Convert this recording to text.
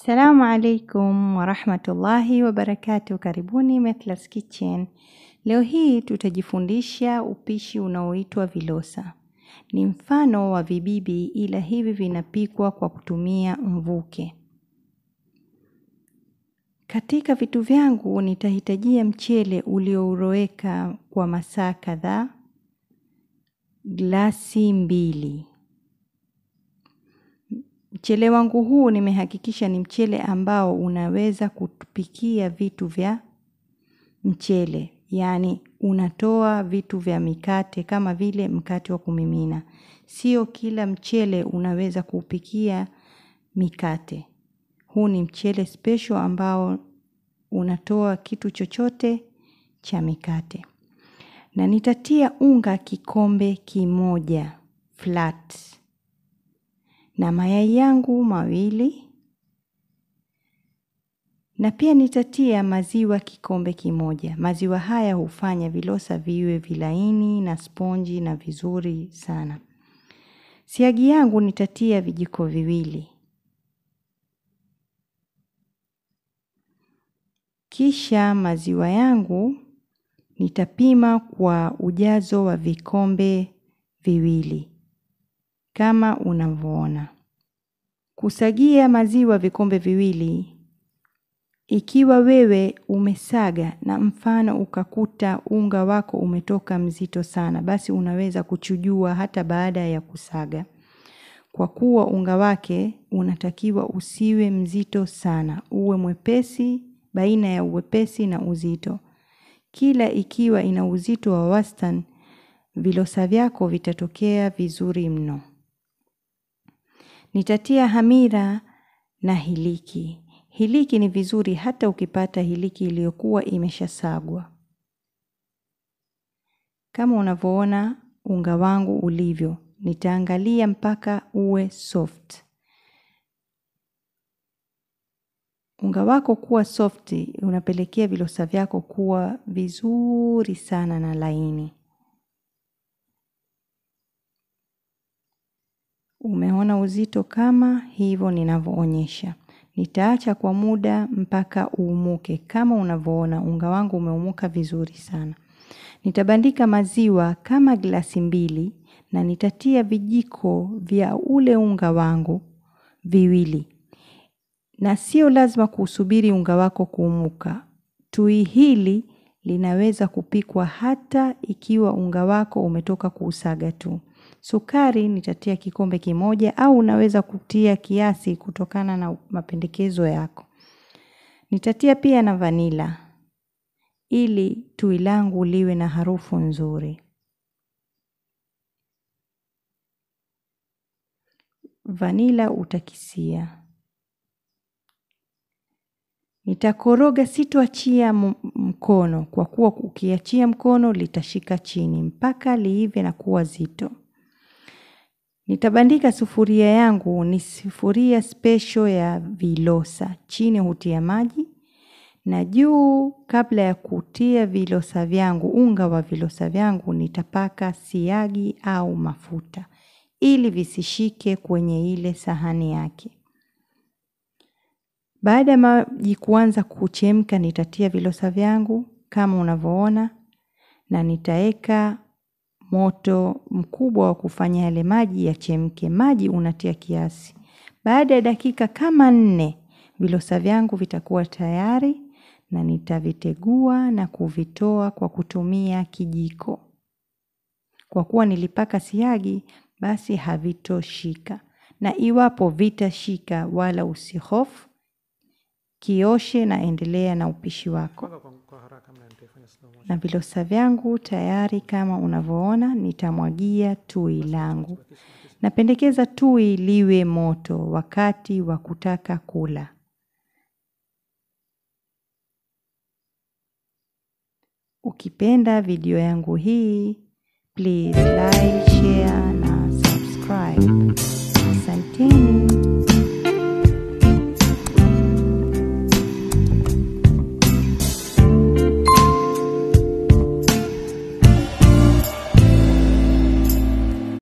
السلام alaikum warahmatullahi wabarakatuh. Karibuni Methlas Kitchen. Leo hii tutajifundisha upishi unaoitwa vilosa. Ni mfano wa vibibi, ila hivi vinapikwa kwa kutumia mvuke. Katika vitu vyangu nitahitajia mchele ulioroweka kwa masaa kadhaa, glasi mbili. Mchele wangu huu nimehakikisha ni mchele ambao unaweza kupikia vitu vya mchele, yaani unatoa vitu vya mikate kama vile mkate wa kumimina. Sio kila mchele unaweza kupikia mikate. Huu ni mchele special ambao unatoa kitu chochote cha mikate na nitatia unga kikombe kimoja flat na mayai yangu mawili na pia nitatia maziwa kikombe kimoja. Maziwa haya hufanya vilosa viwe vilaini na sponji na vizuri sana. Siagi yangu nitatia vijiko viwili. Kisha maziwa yangu Nitapima kwa ujazo wa vikombe viwili kama unavyoona. Kusagia maziwa vikombe viwili, ikiwa wewe umesaga na mfano ukakuta unga wako umetoka mzito sana, basi unaweza kuchujua hata baada ya kusaga, kwa kuwa unga wake unatakiwa usiwe mzito sana, uwe mwepesi, baina ya uwepesi na uzito kila ikiwa ina uzito wa wastan vilosa vyako vitatokea vizuri mno. Nitatia hamira na hiliki. Hiliki ni vizuri hata ukipata hiliki iliyokuwa imeshasagwa. Kama unavyoona unga wangu ulivyo, nitaangalia mpaka uwe soft. unga wako kuwa softi unapelekea vilosa vyako kuwa vizuri sana na laini. Umeona uzito kama hivyo ninavyoonyesha. Nitaacha kwa muda mpaka uumuke kama unavyoona unga wangu umeumuka vizuri sana. Nitabandika maziwa kama glasi mbili na nitatia vijiko vya ule unga wangu viwili na sio lazima kuusubiri unga wako kuumuka. Tui hili linaweza kupikwa hata ikiwa unga wako umetoka kuusaga tu. Sukari nitatia kikombe kimoja au unaweza kutia kiasi kutokana na mapendekezo yako. Nitatia pia na vanila ili tui langu liwe na harufu nzuri. Vanila utakisia. Nitakoroga, sitoachia mkono, kwa kuwa ukiachia mkono litashika chini mpaka liive na kuwa zito. Nitabandika sufuria yangu, ni sufuria spesho ya vilosa, chini hutia maji na juu, kabla ya kutia vilosa vyangu, unga wa vilosa vyangu, nitapaka siagi au mafuta ili visishike kwenye ile sahani yake. Baada ya maji kuanza kuchemka, nitatia vilosa vyangu kama unavyoona, na nitaweka moto mkubwa wa kufanya yale maji yachemke. Maji unatia kiasi. Baada ya dakika kama nne, vilosa vyangu vitakuwa tayari na nitavitegua na kuvitoa kwa kutumia kijiko. Kwa kuwa nilipaka siagi, basi havitoshika, na iwapo vitashika, wala usihofu, Kioshe na endelea na upishi wako. Na vilosa vyangu tayari, kama unavyoona, nitamwagia tui langu. Napendekeza tui liwe moto wakati wa kutaka kula. Ukipenda video yangu hii, please like, share na subscribe. Asanteni.